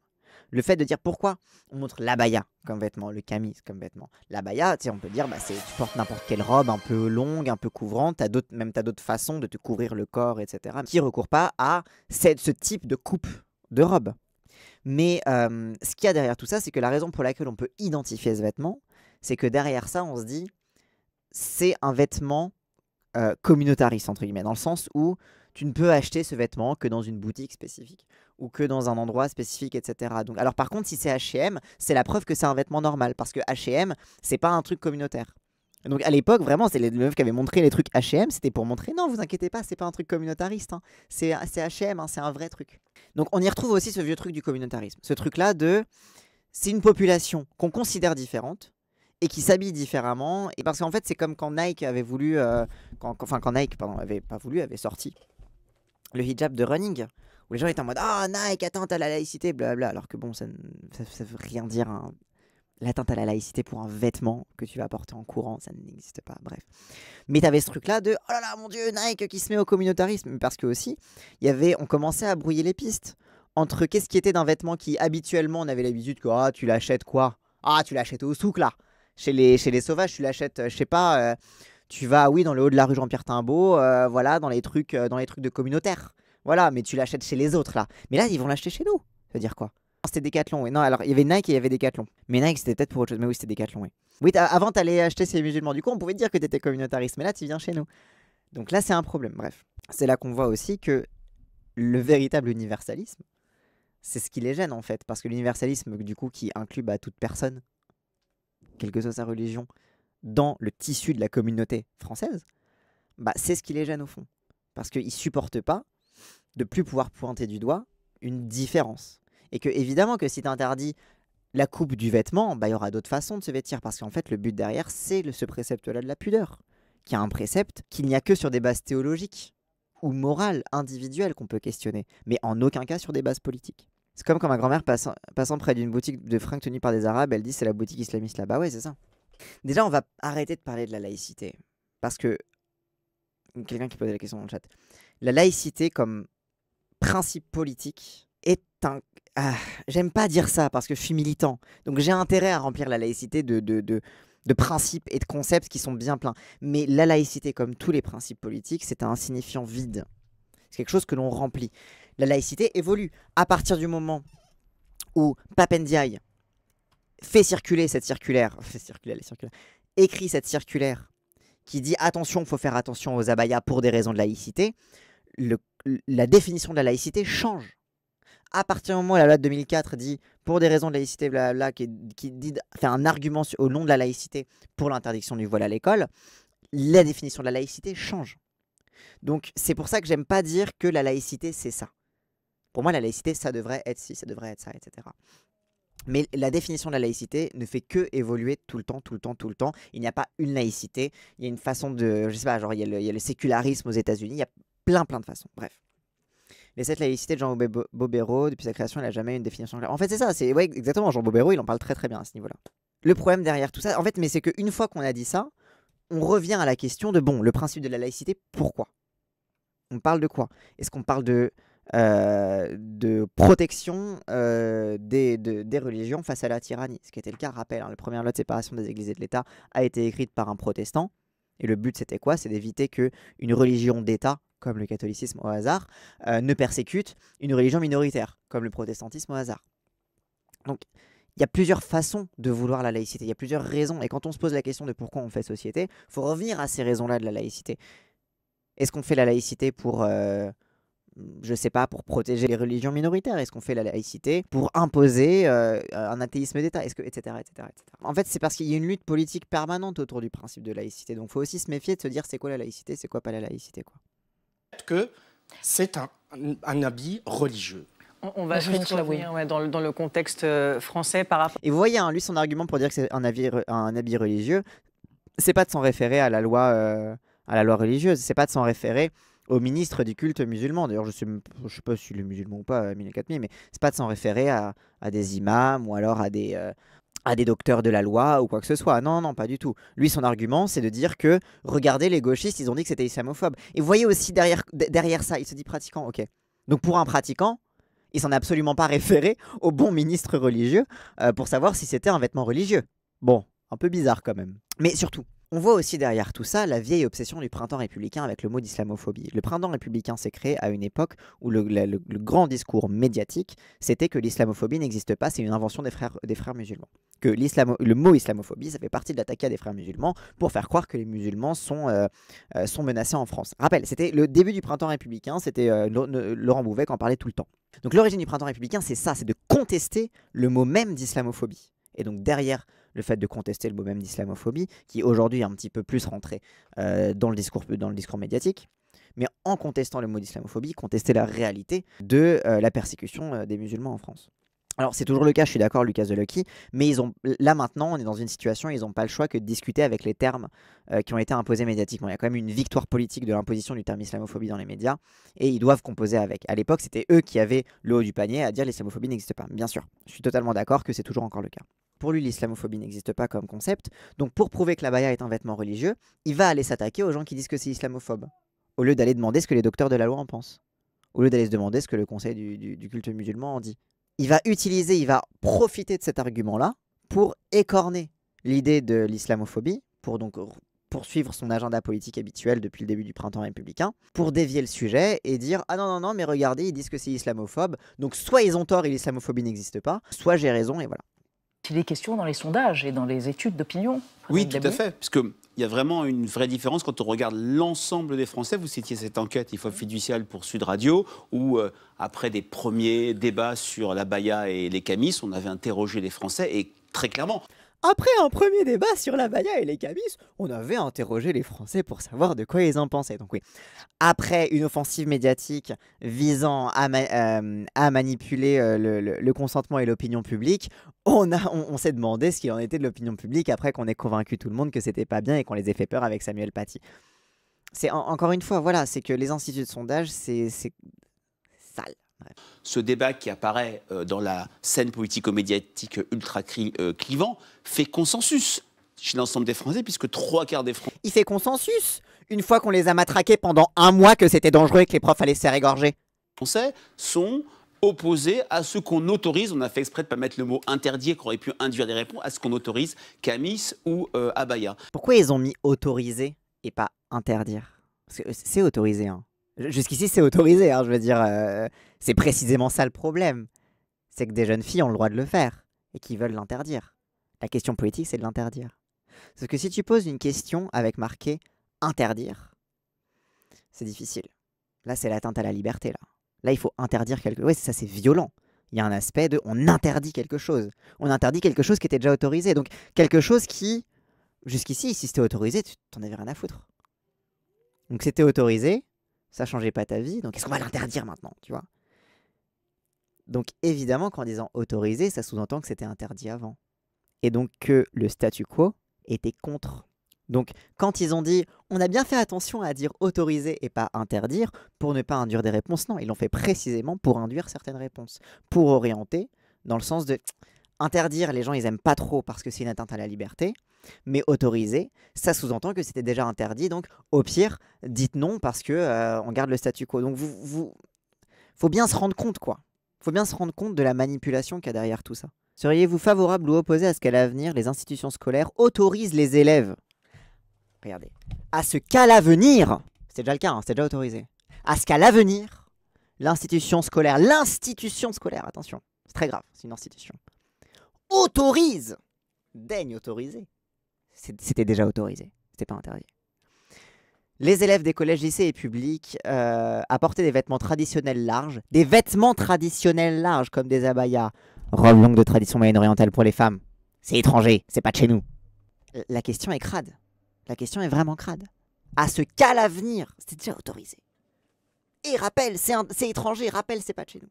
le fait de dire pourquoi on montre l'abaya comme vêtement, le camis comme vêtement. L'abaya, on peut dire, bah, tu portes n'importe quelle robe un peu longue, un peu couvrante, as même tu as d'autres façons de te couvrir le corps, etc., qui ne recourent pas à cette, ce type de coupe de robe. Mais euh, ce qu'il y a derrière tout ça, c'est que la raison pour laquelle on peut identifier ce vêtement, c'est que derrière ça, on se dit, c'est un vêtement euh, communautariste, entre guillemets, dans le sens où tu ne peux acheter ce vêtement que dans une boutique spécifique ou que dans un endroit spécifique, etc. Donc, alors par contre, si c'est H&M, c'est la preuve que c'est un vêtement normal, parce que H&M, c'est pas un truc communautaire. Donc à l'époque, vraiment, c'est les meufs qui avaient montré les trucs H&M, c'était pour montrer, non, vous inquiétez pas, c'est pas un truc communautariste, hein. c'est H&M, c'est un vrai truc. Donc on y retrouve aussi ce vieux truc du communautarisme, ce truc-là de, c'est une population qu'on considère différente, et qui s'habille différemment. Et parce qu'en fait, c'est comme quand Nike avait voulu, euh, enfin quand Nike, pardon, avait pas voulu, avait sorti le hijab de running où les gens étaient en mode Ah, oh, Nike, atteinte à la laïcité, blablabla », Alors que bon, ça, ne veut rien dire. Hein. L'atteinte à la laïcité pour un vêtement que tu vas porter en courant, ça n'existe pas, bref. Mais tu avais ce truc-là de Oh là là, mon Dieu, Nike qui se met au communautarisme. Parce que aussi, y avait, on commençait à brouiller les pistes entre qu'est-ce qui était d'un vêtement qui habituellement on avait l'habitude que ah, tu l'achètes quoi Ah, tu l'achètes au souk là chez les, chez les sauvages, tu l'achètes, euh, je sais pas, euh, tu vas, oui, dans le haut de la rue Jean-Pierre Timbaud, euh, voilà, dans les trucs, dans les trucs de communautaire. Voilà, mais tu l'achètes chez les autres là. Mais là, ils vont l'acheter chez nous. Ça veut dire quoi C'était Decathlon. Oui. Non, alors il y avait Nike et il y avait Decathlon. Mais Nike, c'était peut-être pour autre chose. Mais oui, c'était Decathlon. Oui. Oui, avant, t'allais acheter chez les musulmans. Du coup, on pouvait dire que t'étais communautariste. Mais là, tu viens chez nous. Donc là, c'est un problème. Bref, c'est là qu'on voit aussi que le véritable universalisme, c'est ce qui les gêne en fait, parce que l'universalisme, du coup, qui inclut bah, toute personne, quelle que soit sa religion, dans le tissu de la communauté française, bah, c'est ce qui les gêne au fond. Parce qu'ils supportent pas de plus pouvoir pointer du doigt une différence. Et que évidemment que si tu interdis la coupe du vêtement, bah, il y aura d'autres façons de se vêtir, parce qu'en fait le but derrière, c'est ce précepte-là de la pudeur, qui a un précepte qu'il n'y a que sur des bases théologiques ou morales, individuelles qu'on peut questionner, mais en aucun cas sur des bases politiques. C'est comme quand ma grand-mère passant, près d'une boutique de fringues tenue par des Arabes, elle dit c'est la boutique islamiste là-bas, ouais c'est ça. Déjà on va arrêter de parler de la laïcité, parce que quelqu'un qui posait la question dans le chat, la laïcité comme principe politique est un... Ah, j'aime pas dire ça parce que je suis militant. Donc j'ai intérêt à remplir la laïcité de, de, de, principes et de concepts qui sont bien pleins. Mais la laïcité, comme tous les principes politiques, c'est un signifiant vide. C'est quelque chose que l'on remplit. La laïcité évolue. À partir du moment où Papendiaï fait circuler cette circulaire, fait circuler écrit cette circulaire qui dit attention, faut faire attention aux abayas pour des raisons de laïcité, le la définition de la laïcité change. À partir du moment où la loi de 2004 dit pour des raisons de laïcité, blablabla, qui, qui dit, fait un argument au nom de la laïcité pour l'interdiction du voile à l'école, la définition de la laïcité change. Donc c'est pour ça que j'aime pas dire que la laïcité c'est ça. Pour moi la laïcité ça devrait être ci, ça devrait être ça, etc. Mais la définition de la laïcité ne fait que évoluer tout le temps, tout le temps, tout le temps. Il n'y a pas une laïcité. Il y a une façon de, je sais pas, genre il y a le, sécularisme aux États-Unis. Il y a plein, plein de façons. Bref. Mais cette laïcité de Jean Bobéro, depuis sa création, il n'a jamais eu une définition claire. En fait, c'est ça, c'est exactement. Jean Bobéro, il en parle très très bien à ce niveau-là. Le problème derrière tout ça, en fait, mais c'est qu'une fois qu'on a dit ça, on revient à la question de bon, le principe de la laïcité, pourquoi On parle de quoi Est-ce qu'on parle de, euh, de protection euh, des, des, religions face à la tyrannie Ce qui était le cas, rappel, hein, la première loi de séparation des églises et de l'État a été écrite par un protestant. Et le but, c'était quoi C'est d'éviter qu'une religion d'État comme le catholicisme au hasard, euh, ne persécute une religion minoritaire, comme le protestantisme au hasard. Donc, il y a plusieurs façons de vouloir la laïcité, il y a plusieurs raisons, et quand on se pose la question de pourquoi on fait société, il faut revenir à ces raisons-là de la laïcité. Est-ce qu'on fait la laïcité pour... je euh, je sais pas, pour protéger les religions minoritaires Est-ce qu'on fait la laïcité pour imposer euh, un athéisme d'État Est-ce que, etc., En fait, c'est parce qu'il y a une lutte politique permanente autour du principe de laïcité. Donc, faut aussi se méfier de se dire c'est quoi la laïcité, c'est quoi pas la laïcité, quoi que c'est un, habit religieux. On va juste oui. dans, le, contexte euh, français par rapport. Et vous voyez, hein, lui, son argument pour dire que c'est un, un, habit religieux, c'est pas de s'en référer à la loi, euh, à la loi religieuse, c'est pas de s'en référer au ministre du culte musulman. D'ailleurs, je ne sais, je sais pas si le musulman ou pas, 1400 euh, mais c'est pas de s'en référer à, des imams ou alors à des, à des docteurs de la loi ou quoi que ce soit. Non, non, pas du tout. Lui, son argument, c'est de dire que, regardez, les gauchistes, ils ont dit que c'était islamophobe. Et vous voyez aussi derrière, derrière ça, il se dit pratiquant, ok. Donc pour un pratiquant, il s'en est absolument pas référé au bon ministre religieux euh, pour savoir si c'était un vêtement religieux. Bon, un peu bizarre quand même. Mais surtout, on voit aussi derrière tout ça la vieille obsession du printemps républicain avec le mot d'islamophobie. Le printemps républicain s'est créé à une époque où le, grand discours médiatique, c'était que l'islamophobie n'existe pas, c'est une invention des frères, musulmans. Que le mot islamophobie, ça fait partie de l'attaque à des frères musulmans pour faire croire que les musulmans euh, euh, sont, menacés en France. Rappel, c'était le début du printemps républicain, c'était euh, Laurent Bouvet qui en parlait tout le temps. Donc l'origine du printemps républicain, c'est ça, c'est de contester le mot même d'islamophobie. Et donc derrière le fait de contester le mot même d'islamophobie, qui aujourd'hui est un petit peu plus rentré euh, dans, le discours, dans le discours médiatique, mais en contestant le mot d'islamophobie, contester la réalité de euh, la persécution euh, des musulmans en France. Alors c'est toujours le cas, je suis d'accord, Lucas Delucky, mais ils ont là maintenant, on est dans une situation, ils n'ont pas le choix que de discuter avec les termes qui ont été imposés médiatiquement. Il y a quand même une victoire politique de l'imposition du terme islamophobie dans les médias, et ils doivent composer avec. À l'époque, c'était eux qui avaient le haut du panier à dire l'islamophobie n'existe pas. Bien sûr, je suis totalement d'accord que c'est toujours encore le cas. Pour lui, l'islamophobie n'existe pas comme concept. Donc pour prouver que la baya est un vêtement religieux, il va aller s'attaquer aux gens qui disent que c'est islamophobe. Au lieu d'aller demander ce que les docteurs de la loi en pensent. Au lieu d'aller se demander ce que le conseil du, du culte musulman en dit. Il va utiliser, il va profiter de cet argument-là pour écorner l'idée de l'islamophobie, pour donc poursuivre son agenda politique habituel depuis le début du printemps républicain, pour dévier le sujet et dire Ah non, non, non, mais regardez, ils disent que c'est islamophobe, donc soit ils ont tort et l'islamophobie n'existe pas, soit j'ai raison, et voilà il questions dans les sondages et dans les études d'opinion. Oui, tout à fait, que il y a vraiment une vraie différence quand on regarde l'ensemble des Français. Vous citiez cette enquête il faut fiduciale pour Sud Radio, où euh, après des premiers débats sur la Baïa et les Camis, on avait interrogé les Français et très clairement, après un premier débat sur la Baïa et les Camis, on avait interrogé les Français pour savoir de quoi ils en pensaient. Donc oui, après une offensive médiatique visant à, euh, manipuler euh, le, consentement et l'opinion publique, on, on, s'est demandé ce qu'il en était de l'opinion publique après qu'on ait convaincu tout le monde que c'était pas bien et qu'on les ait fait peur avec Samuel Paty. C'est encore une fois, voilà, c'est que les instituts de sondage, c'est sale. Ce débat qui apparaît euh, dans la scène politico-médiatique ultra euh, clivant fait consensus chez l'ensemble des Français, puisque trois quarts des Français... Il fait consensus une fois qu'on les a matraqués pendant un mois que c'était dangereux et que les profs allaient se faire égorger. Les Français sont opposés à ce qu'on autorise, on a fait exprès de ne pas mettre le mot interdit qu'on aurait pu induire des réponses, à ce qu'on autorise Camis ou euh, Abaya. Pourquoi ils ont mis autoriser et pas interdire Parce que c'est autorisé, hein. Jusqu'ici, c'est autorisé, hein, je veux dire. Euh, c'est précisément ça le problème. C'est que des jeunes filles ont le droit de le faire et qui veulent l'interdire. La question politique, c'est de l'interdire. Parce que si tu poses une question avec marqué interdire, c'est difficile. Là, c'est l'atteinte à la liberté. Là, là il faut interdire quelque chose. Oui, ça, c'est violent. Il y a un aspect de on interdit quelque chose. On interdit quelque chose qui était déjà autorisé. Donc, quelque chose qui, jusqu'ici, si c'était autorisé, tu t'en avais rien à foutre. Donc, c'était autorisé, ça changeait pas ta vie, donc est-ce qu'on va l'interdire maintenant, tu vois Donc évidemment qu'en disant autorisé, ça sous-entend que c'était interdit avant. Et donc que le statu quo était contre. Donc quand ils ont dit on a bien fait attention à dire autorisé et pas interdire pour ne pas induire des réponses, non, ils l'ont fait précisément pour induire certaines réponses, pour orienter dans le sens de interdire, les gens ils aiment pas trop parce que c'est une atteinte à la liberté, mais autorisé, ça sous-entend que c'était déjà interdit. Donc, au pire, dites non parce que euh, on garde le statu quo. Donc, vous, vous, faut bien se rendre compte, quoi. Faut bien se rendre compte de la manipulation qu'il y a derrière tout ça. Seriez-vous favorable ou opposé à ce qu'à l'avenir, les institutions scolaires autorisent les élèves Regardez. À ce qu'à l'avenir, c'est déjà le cas, hein, c'est déjà autorisé. À ce qu'à l'avenir, l'institution scolaire, l'institution scolaire, attention, c'est très grave, c'est une institution, autorise, daigne autoriser, c'était déjà autorisé, c'était pas interdit. Les élèves des collèges, lycées et publics euh, apportaient des vêtements traditionnels larges, des vêtements traditionnels larges comme des abayas, robes longues de tradition moyenne-orientale pour les femmes. C'est étranger, c'est pas de chez nous. La question est crade. La question est vraiment crade. À ce qu'à l'avenir, c'était déjà autorisé. Et rappel, c'est étranger, rappel, c'est pas de chez nous.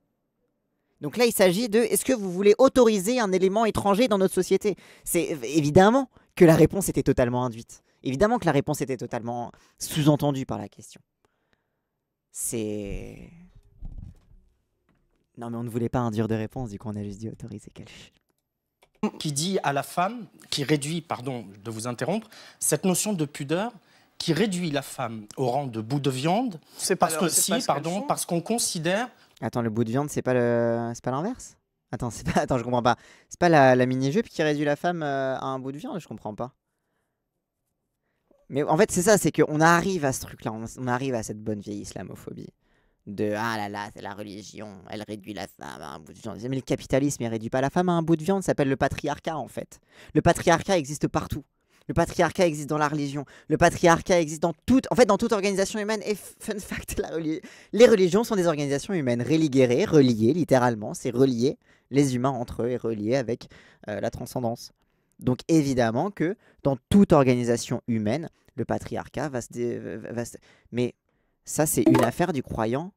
Donc là, il s'agit de est-ce que vous voulez autoriser un élément étranger dans notre société C'est évidemment que la réponse était totalement induite. Évidemment que la réponse était totalement sous-entendue par la question. C'est. Non, mais on ne voulait pas induire de réponse, du coup, on a juste dit autoriser quel qui dit à la femme, qui réduit, pardon de vous interrompre, cette notion de pudeur qui réduit la femme au rang de bout de viande, parce que si, pardon, parce qu'on considère Attends, le bout de viande, c'est pas le, c'est pas l'inverse Attends, c'est pas, attends, je comprends pas. C'est pas la, la mini jupe qui réduit la femme euh, à un bout de viande, je comprends pas. Mais en fait, c'est ça, c'est qu'on arrive à ce truc-là, on, arrive à cette bonne vieille islamophobie de ah là là, c'est la religion, elle réduit la femme à un bout de viande. Mais le capitalisme, il réduit pas la femme à un bout de viande, ça s'appelle le patriarcat en fait. Le patriarcat existe partout. Le patriarcat existe dans la religion. Le patriarcat existe dans toute, en fait, dans toute organisation humaine. Et fun fact, les religions sont des organisations humaines. Religérées, reliées, littéralement, c'est relié les humains entre eux et relié avec euh, la transcendance. Donc évidemment que dans toute organisation humaine, le patriarcat va se... Va se... Mais ça, c'est une affaire du croyant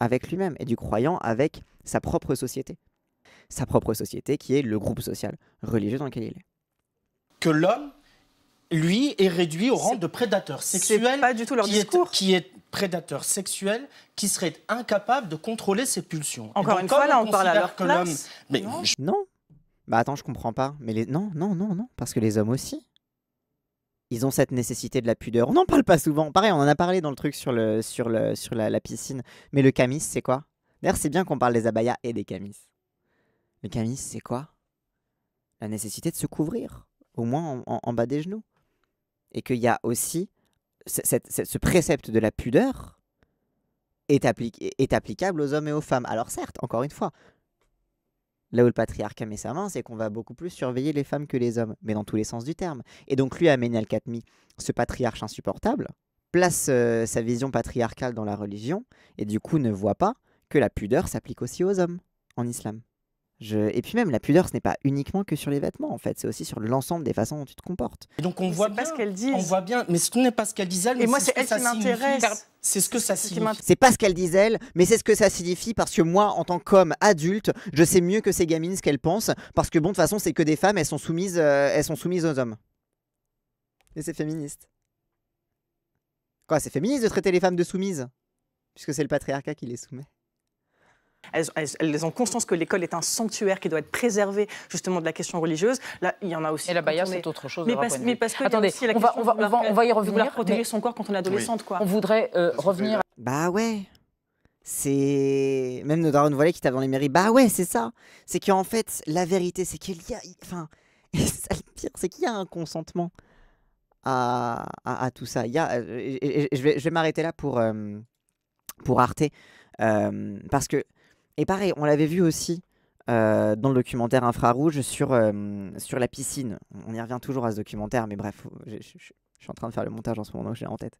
avec lui-même et du croyant avec sa propre société. Sa propre société qui est le groupe social religieux dans lequel il est que l'homme, lui, est réduit au rang de prédateur sexuel. pas du tout leur qui discours. Est, qui est prédateur sexuel qui serait incapable de contrôler ses pulsions. Encore une fois, là, on, parle à leur que l'homme. Mais non. Bah attends, je comprends pas. Mais les... non, non, non, non, parce que les hommes aussi. Ils ont cette nécessité de la pudeur. On n'en parle pas souvent. Pareil, on en a parlé dans le truc sur, le, sur, le, sur la, la piscine. Mais le camis, c'est quoi D'ailleurs, c'est bien qu'on parle des abayas et des camis. Le camis, c'est quoi La nécessité de se couvrir au moins en, bas des genoux. Et qu'il y a aussi ce précepte de la pudeur est, applicable aux hommes et aux femmes. Alors certes, encore une fois, Là où le patriarcat met sa main, c'est qu'on va beaucoup plus surveiller les femmes que les hommes, mais dans tous les sens du terme. Et donc lui, al Katmi, ce patriarche insupportable, place euh, sa vision patriarcale dans la religion, et du coup ne voit pas que la pudeur s'applique aussi aux hommes en islam. Et puis même, la pudeur, ce n'est pas uniquement que sur les vêtements, en fait, c'est aussi sur l'ensemble des façons dont tu te comportes. Et donc on voit bien, pas ce qu'elle dit. On voit bien, mais ce n'est pas ce qu'elle disait. Et moi, c'est elle ce C'est ce que ça signifie. C'est pas ce qu'elle disait, mais c'est ce que ça signifie parce que moi, en tant qu'homme adulte, je sais mieux que ces gamines ce qu'elles pensent parce que bon, de toute façon, c'est que des femmes, elles sont soumises, euh, elles sont soumises aux hommes. Et c'est féministe. Quoi, c'est féministe de traiter les femmes de soumises puisque c'est le patriarcat qui les soumet. Elles, ont conscience que l'école est un sanctuaire qui doit être préservé justement de la question religieuse. Là, il y en a aussi. Et la baïa, c'est autre chose. Mais, parce, que Attendez, on, va, on, va, on, y revenir. protéger son corps quand on est adolescente, quoi. On voudrait euh, revenir. Bah ouais. C'est même nos darons voilés qui tapent dans les mairies. Bah ouais, c'est ça. C'est qu'en fait, la vérité, c'est qu'il y a, enfin, le pire, c'est qu'il y a un consentement à, tout ça. Il y a, euh, je vais, m'arrêter là pour euh, pour Arte parce que et pareil, on l'avait vu aussi euh, dans le documentaire Infrarouge sur, euh, sur la piscine. On y revient toujours à ce documentaire, mais bref, je suis en train de faire le montage en ce moment, donc j'ai en tête.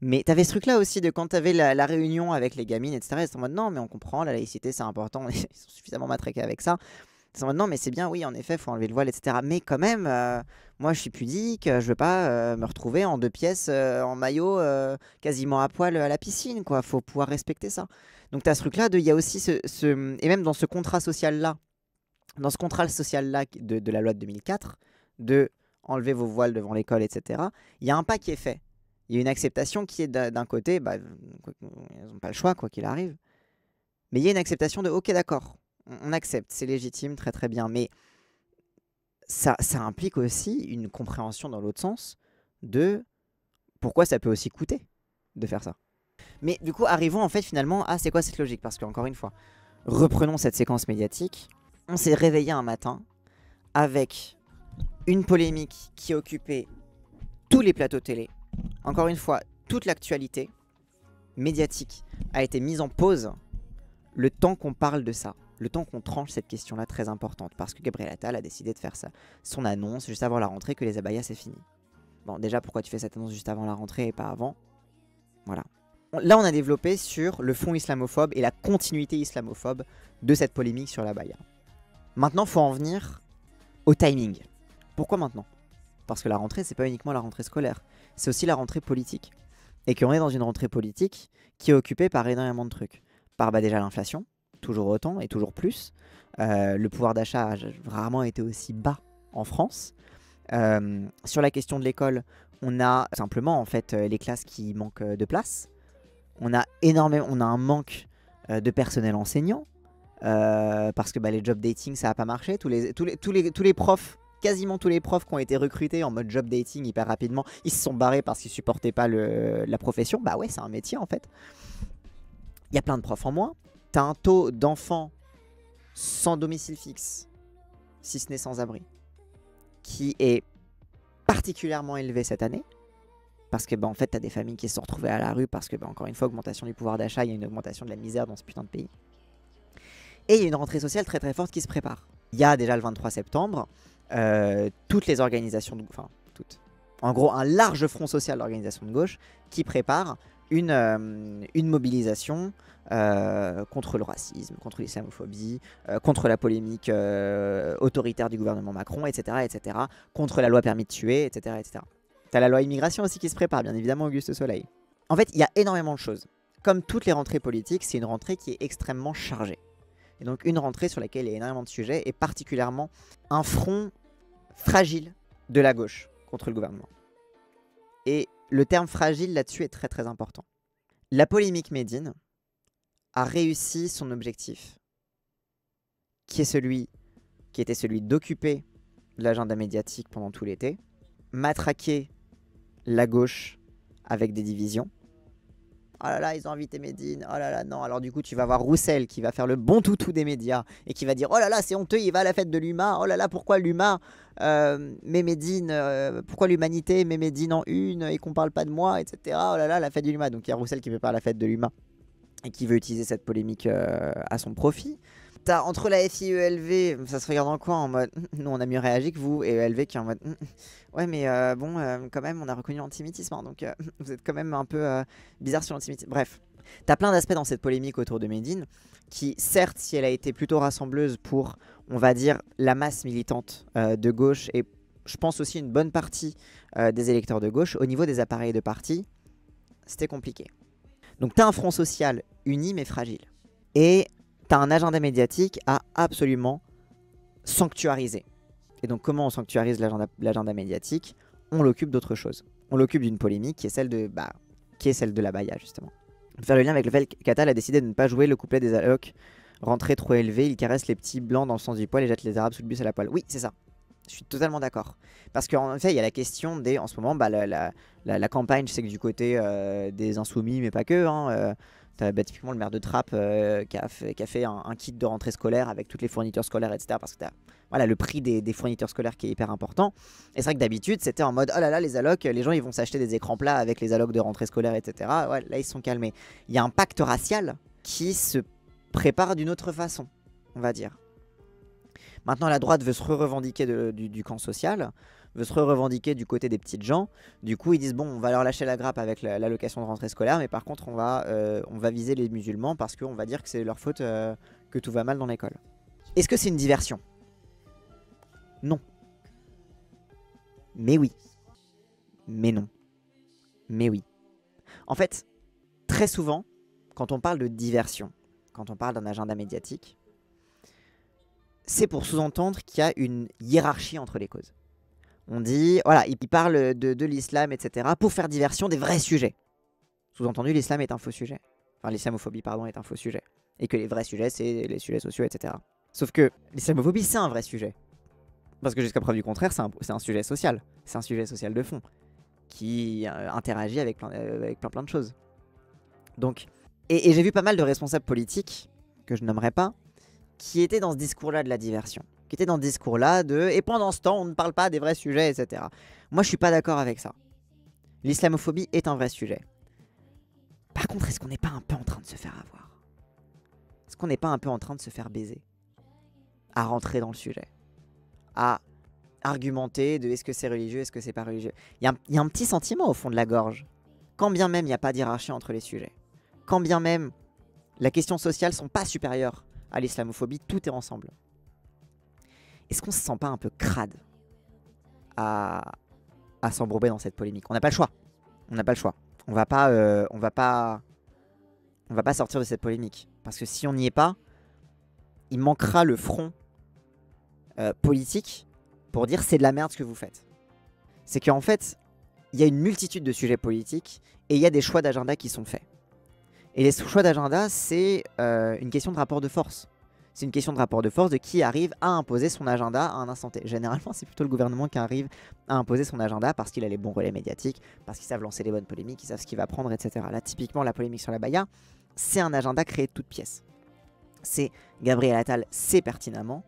Mais t'avais ce truc-là aussi de quand t'avais la, la réunion avec les gamines, etc. Ils étaient en mode non, mais on comprend, la laïcité c'est important, ils sont suffisamment matraqués avec ça. Ils étaient en mode non, mais c'est bien, oui, en effet, faut enlever le voile, etc. Mais quand même, euh, moi je suis pudique, je veux pas me retrouver en deux pièces, en maillot, quasiment à poil à la piscine, quoi. Faut pouvoir respecter ça. Donc tu as ce truc-là, il y a aussi ce, Et même dans ce contrat social-là, dans ce contrat social-là de, la loi de 2004, de enlever vos voiles devant l'école, etc., il y a un pas qui est fait. Il y a une acceptation qui est d'un côté, bah, ils n'ont pas le choix, quoi qu'il arrive. Mais il y a une acceptation de, ok, d'accord, on, accepte, c'est légitime, très très bien. Mais ça, ça implique aussi une compréhension dans l'autre sens de pourquoi ça peut aussi coûter de faire ça. Mais du coup, arrivons en fait finalement à c'est quoi cette logique Parce que encore une fois, reprenons cette séquence médiatique. On s'est réveillé un matin avec une polémique qui occupait tous les plateaux télé. Encore une fois, toute l'actualité médiatique a été mise en pause le temps qu'on parle de ça, le temps qu'on tranche cette question-là très importante, parce que Gabriel Attal a décidé de faire ça, son annonce juste avant la rentrée que les abayas c'est fini. Bon, déjà, pourquoi tu fais cette annonce juste avant la rentrée et pas avant Voilà là, on a développé sur le fond islamophobe et la continuité islamophobe de cette polémique sur la Baïa. Maintenant, faut en venir au timing. Pourquoi maintenant Parce que la rentrée, c'est pas uniquement la rentrée scolaire, c'est aussi la rentrée politique. Et qu'on est dans une rentrée politique qui est occupée par énormément de trucs. Par bah, déjà l'inflation, toujours autant et toujours plus. Euh, le pouvoir d'achat a rarement été aussi bas en France. Euh, sur la question de l'école, on a simplement en fait euh, les classes qui manquent de place on a énormément, on a un manque euh, de personnel enseignant euh, parce que bah, les job dating ça n'a pas marché. Tous les, profs quasiment tous les profs qui ont été recrutés en mode job dating hyper rapidement, ils se sont barrés parce qu'ils supportaient pas la profession. Bah ouais, c'est un métier en fait. Il y a plein de profs en moins. T'as un taux d'enfants sans domicile fixe, si ce n'est sans abri, qui est particulièrement élevé cette année parce que ben, en fait, tu as des familles qui se sont retrouvées à la rue parce que, bah, encore une fois, augmentation du pouvoir d'achat, il y a une augmentation de la misère dans ce putain de pays. Et il y a une rentrée sociale très très forte qui se prépare. Il y a déjà le 23 septembre, euh, toutes les organisations, de, enfin toutes, en gros un large front social d'organisation de gauche qui prépare une, euh, une mobilisation euh, contre le racisme, contre l'islamophobie, contre la polémique autoritaire du gouvernement Macron, etc., etc., contre la loi permis de tuer, etc., etc. T'as la loi immigration aussi qui se prépare, bien évidemment, Auguste Soleil. En fait, il y a énormément de choses. Comme toutes les rentrées politiques, c'est une rentrée qui est extrêmement chargée. Et donc une rentrée sur laquelle il y a énormément de sujets, et particulièrement un front fragile de la gauche contre le gouvernement. Et le terme fragile là-dessus est très très important. La polémique Médine a réussi son objectif, qui est celui qui était celui d'occuper l'agenda médiatique pendant tout l'été, matraquer la gauche avec des divisions. Oh là là, ils ont invité Médine. Oh là là, non. Alors du coup, tu vas voir Roussel qui va faire le bon toutou des médias et qui va dire Oh là là, c'est honteux, il va à la fête de l'UMA. Oh là là, pourquoi l'UMA euh, Mais Médine, euh, pourquoi l'humanité met Médine en une et qu'on parle pas de moi, etc. Oh là là, la fête de l'UMA. Donc il y a Roussel qui veut pas la fête de l'UMA et qui veut utiliser cette polémique euh, à son profit. T'as entre la FIELV, ça se regarde en quoi En mode, nous on a mieux réagi que vous, et ELV qui est en mode, ouais, mais euh, bon, euh, quand même, on a reconnu l'antisémitisme, hein, donc euh, vous êtes quand même un peu bizarre sur l'antisémitisme. Bref, t'as plein d'aspects dans cette polémique autour de Médine, qui, certes, si elle a été plutôt rassembleuse pour, on va dire, la masse militante de gauche, et je pense aussi une bonne partie des électeurs de gauche, au niveau des appareils de parti, c'était compliqué. Donc t'as un front social uni mais fragile. Et T'as un agenda médiatique à absolument sanctuariser. Et donc comment on sanctuarise l'agenda médiatique On l'occupe d'autre chose. On l'occupe d'une polémique qui est celle de, bah, qui est celle de la Baïa, justement. Faire le lien avec le fait que a décidé de ne pas jouer le couplet des allocs rentré trop élevé, il caresse les petits blancs dans le sens du poil et jette les arabes sous le bus à la poêle. Oui, c'est ça. Je suis totalement d'accord. Parce qu'en fait, il y a la question des. En ce moment, bah, la, la, campagne, je sais que du côté euh, des insoumis, mais pas que, hein, euh, T'as bah, typiquement le maire de Trappes euh, qui, a fait, un, kit de rentrée scolaire avec toutes les fournitures scolaires, etc. Parce que t'as voilà, le prix des, des, fournitures scolaires qui est hyper important. Et c'est vrai que d'habitude, c'était en mode oh là là, les allocs, les gens ils vont s'acheter des écrans plats avec les allocs de rentrée scolaire, etc. là, ils sont calmés. Il y a un pacte racial qui se prépare d'une autre façon, on va dire. Maintenant, la droite veut se revendiquer du, du camp social veut se revendiquer du côté des petites gens. Du coup, ils disent bon, on va leur lâcher la grappe avec l'allocation de rentrée scolaire, mais par contre, on va, euh, on va viser les musulmans parce qu'on va dire que c'est leur faute euh, que tout va mal dans l'école. Est-ce que c'est une diversion Non. Mais oui. Mais non. Mais oui. En fait, très souvent, quand on parle de diversion, quand on parle d'un agenda médiatique, c'est pour sous-entendre qu'il y a une hiérarchie entre les causes. On dit, voilà, il parle de, l'islam, etc., pour faire diversion des vrais sujets. Sous-entendu, l'islam est un faux sujet. Enfin, l'islamophobie, pardon, est un faux sujet. Et que les vrais sujets, c'est les sujets sociaux, etc. Sauf que l'islamophobie, c'est un vrai sujet. Parce que jusqu'à preuve du contraire, c'est un, sujet social. C'est un sujet social de fond. Qui euh, interagit avec plein, euh, avec plein plein de choses. Donc, et, et j'ai vu pas mal de responsables politiques, que je nommerai pas, qui étaient dans ce discours-là de la diversion qui était dans ce discours-là de et pendant ce temps, on ne parle pas des vrais sujets, etc. Moi, je suis pas d'accord avec ça. L'islamophobie est un vrai sujet. Par contre, est-ce qu'on n'est pas un peu en train de se faire avoir Est-ce qu'on n'est pas un peu en train de se faire baiser À rentrer dans le sujet À argumenter de est-ce que c'est religieux, est-ce que c'est pas religieux Il y, a un petit sentiment au fond de la gorge. Quand bien même il n'y a pas d'hierarchie entre les sujets. Quand bien même la question sociale sont pas supérieures à l'islamophobie, tout est ensemble est-ce qu'on se sent pas un peu crade à, s'embrouber dans cette polémique On n'a pas le choix. On n'a pas le choix. On va pas, euh, va pas, on va pas sortir de cette polémique parce que si on n'y est pas, il manquera le front euh, politique pour dire c'est de la merde ce que vous faites. C'est qu'en fait, il y a une multitude de sujets politiques et il y a des choix d'agenda qui sont faits. Et les choix d'agenda, c'est euh, une question de rapport de force. C'est une question de rapport de force de qui arrive à imposer son agenda à un instant T. Généralement, c'est plutôt le gouvernement qui arrive à imposer son agenda parce qu'il a les bons relais médiatiques, parce qu'ils savent lancer les bonnes polémiques, ils savent ce qu'il va prendre, etc. Là, typiquement, la polémique sur la Baïa, c'est un agenda créé de toutes pièces. C'est Gabriel Attal sait pertinemment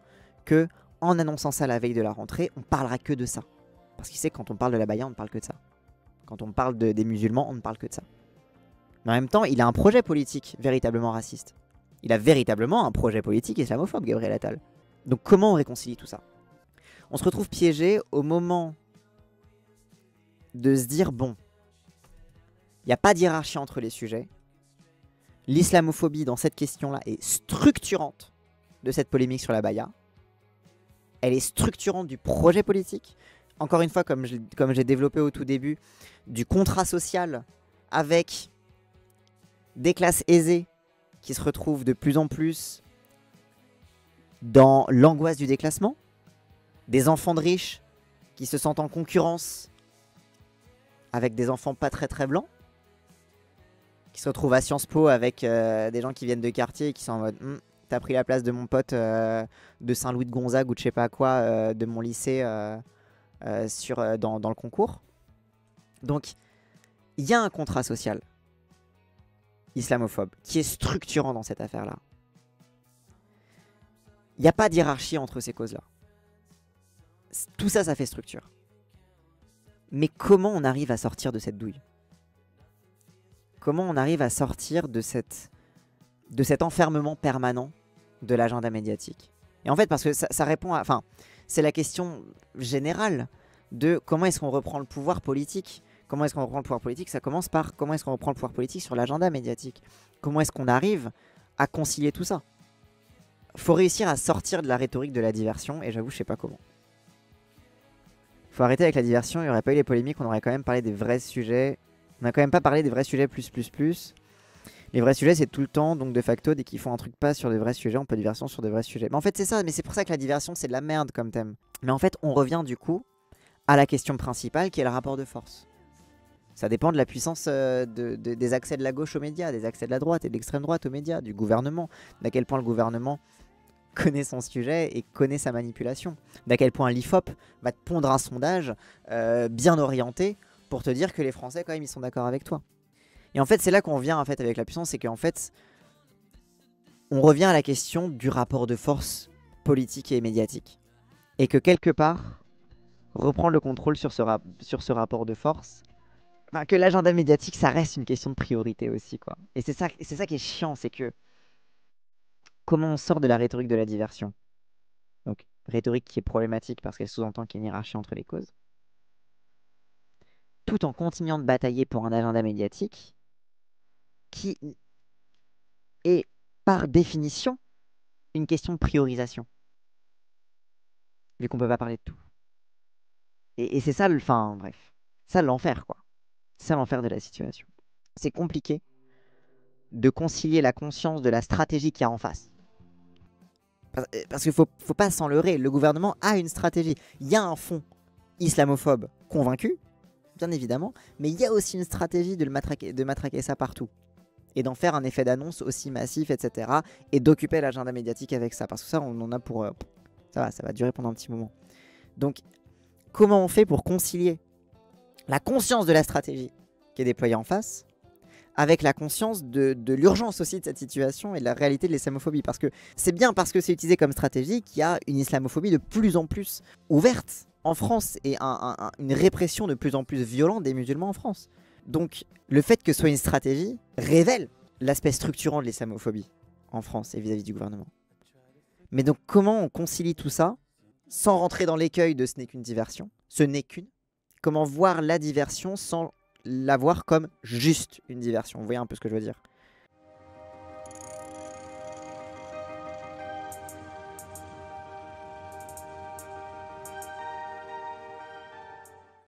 que en annonçant ça la veille de la rentrée, on parlera que de ça. Parce qu'il sait que quand on parle de la Baïa, on ne parle que de ça. Quand on parle des musulmans, on ne parle que de ça. Mais en même temps, il a un projet politique véritablement raciste. Il a véritablement un projet politique islamophobe, Gabriel Attal. Donc comment on réconcilie tout ça On se retrouve piégé au moment de se dire, bon, il n'y a pas d'hierarchie entre les sujets. L'islamophobie dans cette question-là est structurante de cette polémique sur la Baïa. Elle est structurante du projet politique. Encore une fois, comme j'ai développé au tout début, du contrat social avec des classes aisées qui se retrouvent de plus en plus dans l'angoisse du déclassement, des enfants de riches qui se sentent en concurrence avec des enfants pas très très blancs, qui se retrouvent à Sciences Po avec euh, des gens qui viennent de quartier et qui sont en mode hum, t'as pris la place de mon pote euh, de Saint-Louis de Gonzague ou de je sais pas quoi euh, de mon lycée sur, dans le concours. Donc il y a un contrat social islamophobe, qui est structurant dans cette affaire-là. Il n'y a pas d'hierarchie entre ces causes-là. Tout ça, ça fait structure. Mais comment on arrive à sortir de cette douille Comment on arrive à sortir de, cette, de cet enfermement permanent de l'agenda médiatique Et en fait, parce que ça, ça répond à... Enfin, c'est la question générale de comment est-ce qu'on reprend le pouvoir politique Comment est-ce qu'on reprend le pouvoir politique Ça commence par comment est-ce qu'on reprend le pouvoir politique sur l'agenda médiatique. Comment est-ce qu'on arrive à concilier tout ça Faut réussir à sortir de la rhétorique de la diversion, et j'avoue, je sais pas comment. Faut arrêter avec la diversion, il n'y aurait pas eu les polémiques, on aurait quand même parlé des vrais sujets. On n'a quand même pas parlé des vrais sujets plus plus plus. Les vrais sujets, c'est tout le temps, donc de facto, dès qu'ils font un truc pas sur des vrais sujets, on peut diversion sur des vrais sujets. Mais en fait, c'est ça, mais c'est pour ça que la diversion, c'est de la merde comme thème. Mais en fait, on revient du coup à la question principale qui est le rapport de force. Ça dépend de la puissance euh, des accès de la gauche aux médias, des accès de la droite et de l'extrême droite aux médias, du gouvernement, d'à quel point le gouvernement connaît son sujet et connaît sa manipulation, d'à quel point l'IFOP va te pondre un sondage euh, bien orienté pour te dire que les Français quand même ils sont d'accord avec toi. Et en fait c'est là qu'on vient en fait avec la puissance, c'est qu'en fait on revient à la question du rapport de force politique et médiatique. Et que quelque part, reprendre le contrôle sur ce rapport de force, que l'agenda médiatique, ça reste une question de priorité aussi, quoi. Et c'est ça, c'est ça qui est chiant, c'est que comment on sort de la rhétorique de la diversion Donc, rhétorique qui est problématique parce qu'elle sous-entend qu'il y a une hiérarchie entre les causes, tout en continuant de batailler pour un agenda médiatique qui est par définition une question de priorisation, vu qu'on peut pas parler de tout. Et, c'est ça le, enfin bref, ça l'enfer quoi ça va en faire de la situation. C'est compliqué de concilier la conscience de la stratégie qu'il y a en face. Euh, parce qu'il faut, faut pas s'en leurrer, le gouvernement a une stratégie. Il y a un fond islamophobe convaincu, bien évidemment, mais il y a aussi une stratégie de, le matraquer, de matraquer ça partout. Et d'en faire un effet d'annonce aussi massif, etc. Et d'occuper l'agenda médiatique avec ça. Parce que ça, on en a pour... Euh, ça va, ça va durer pendant un petit moment. Donc, comment on fait pour concilier la conscience de la stratégie qui est déployée en face, avec la conscience de, l'urgence aussi de cette situation et de la réalité de l'islamophobie. Parce que c'est bien parce que c'est utilisé comme stratégie qu'il y a une islamophobie de plus en plus ouverte en France et une répression de plus en plus violente des musulmans en France. Donc le fait que ce soit une stratégie révèle l'aspect structurant de l'islamophobie en France et vis à -vis du gouvernement. Mais donc comment on concilie tout ça sans rentrer dans l'écueil de ce n'est qu'une diversion Ce n'est qu'une Comment voir la diversion sans la voir comme juste une diversion Vous voyez un peu ce que je veux dire